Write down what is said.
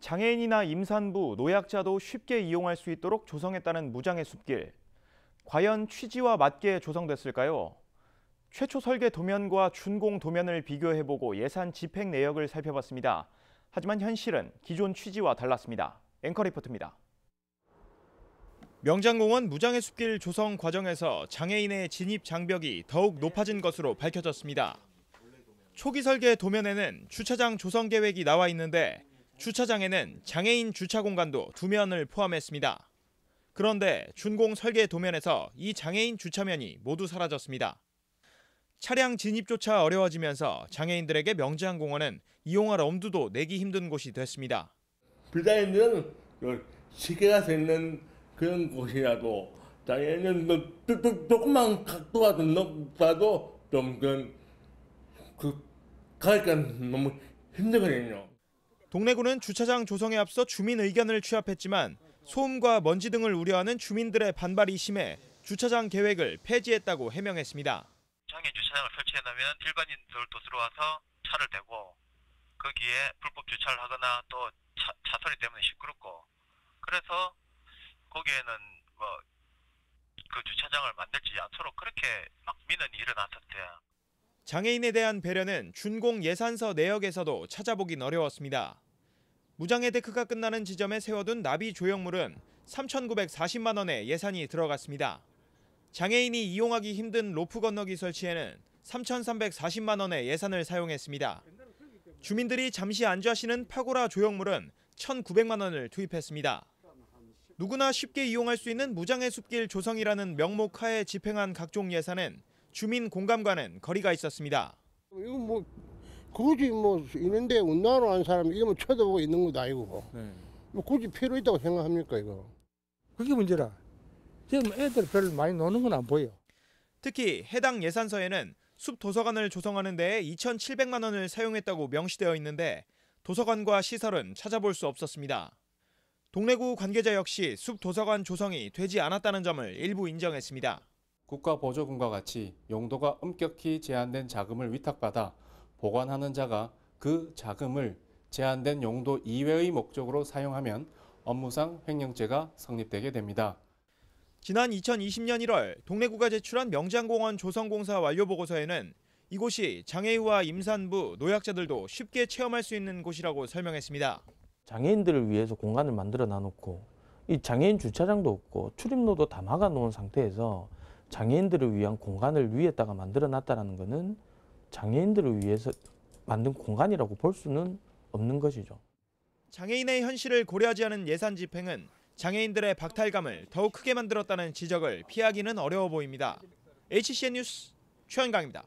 장애인이나 임산부, 노약자도 쉽게 이용할 수 있도록 조성했다는 무장의 숲길. 과연 취지와 맞게 조성됐을까요? 최초 설계 도면과 준공 도면을 비교해보고 예산 집행 내역을 살펴봤습니다. 하지만 현실은 기존 취지와 달랐습니다. 앵커 리포트입니다. 명장공원 무장의 숲길 조성 과정에서 장애인의 진입 장벽이 더욱 높아진 것으로 밝혀졌습니다. 초기 설계 도면에는 주차장 조성 계획이 나와 있는데 주차장에는 장애인 주차 공간도 두 면을 포함했습니다. 그런데 준공 설계 도면에서 이 장애인 주차면이 모두 사라졌습니다. 차량 진입조차 어려워지면서 장애인들에게 명지항 공원은 이용할 엄두도 내기 힘든 곳이 됐습니다. 비장애인들은 그 시계가 되는 그런 곳이라도 장애인은 뭐 조금만 각도가 높아도 좀그 가니까 너무 힘들거든요. 동래구는 주차장 조성에 앞서 주민 의견을 취합했지만 소음과 먼지 등을 우려하는 주민들의 반발이 심해 주차장 계획을 폐지했다고 해명했습니다. 장인 주차장을 설치해놓으면 일반인들도 들어와서 차를 대고 거기에 불법 주차를 하거나 또 차, 차 소리 때문에 시끄럽고 그래서 거기에는 뭐 그 주차장을 만들지 않도록 그렇게 막 민원이 일어났었대요. 장애인에 대한 배려는 준공 예산서 내역에서도 찾아보긴 어려웠습니다. 무장애 데크가 끝나는 지점에 세워둔 나비 조형물은 3,940만 원의 예산이 들어갔습니다. 장애인이 이용하기 힘든 로프 건너기 설치에는 3,340만 원의 예산을 사용했습니다. 주민들이 잠시 안주하시는 파고라 조형물은 1,900만 원을 투입했습니다. 누구나 쉽게 이용할 수 있는 무장의 숲길 조성이라는 명목 하에 집행한 각종 예산은 주민 공감과는 거리가 있었습니다. 이건 뭐 굳이 뭐 있는데 운동하러 온 사람 이거 뭐 쳐다보고 있는 것도 아니고 뭐. 네. 뭐 굳이 필요 있다고 생각합니까 이거? 그게 문제라. 지금 애들 별로 많이 노는 건 안 보여. 특히 해당 예산서에는 숲 도서관을 조성하는 데 2,700만 원을 사용했다고 명시되어 있는데 도서관과 시설은 찾아볼 수 없었습니다. 동래구 관계자 역시 숲 도서관 조성이 되지 않았다는 점을 일부 인정했습니다. 국가보조금과 같이 용도가 엄격히 제한된 자금을 위탁받아 보관하는 자가 그 자금을 제한된 용도 이외의 목적으로 사용하면 업무상 횡령죄가 성립되게 됩니다. 지난 2020년 1월 동래구가 제출한 명장공원 조성공사 완료 보고서에는 이곳이 장애인과 임산부, 노약자들도 쉽게 체험할 수 있는 곳이라고 설명했습니다. 장애인들을 위해서 공간을 만들어 놔놓고 이 장애인 주차장도 없고 출입로도 다 막아놓은 상태에서 장애인들을 위한 공간을 위에다가 만들어 놨다는 것은 장애인들을 위해서 만든 공간이라고 볼 수는 없는 것이죠. 장애인의 현실을 고려하지 않은 예산 집행은 장애인들의 박탈감을 더욱 크게 만들었다는 지적을 피하기는 어려워 보입니다. HCN 뉴스 최현강입니다.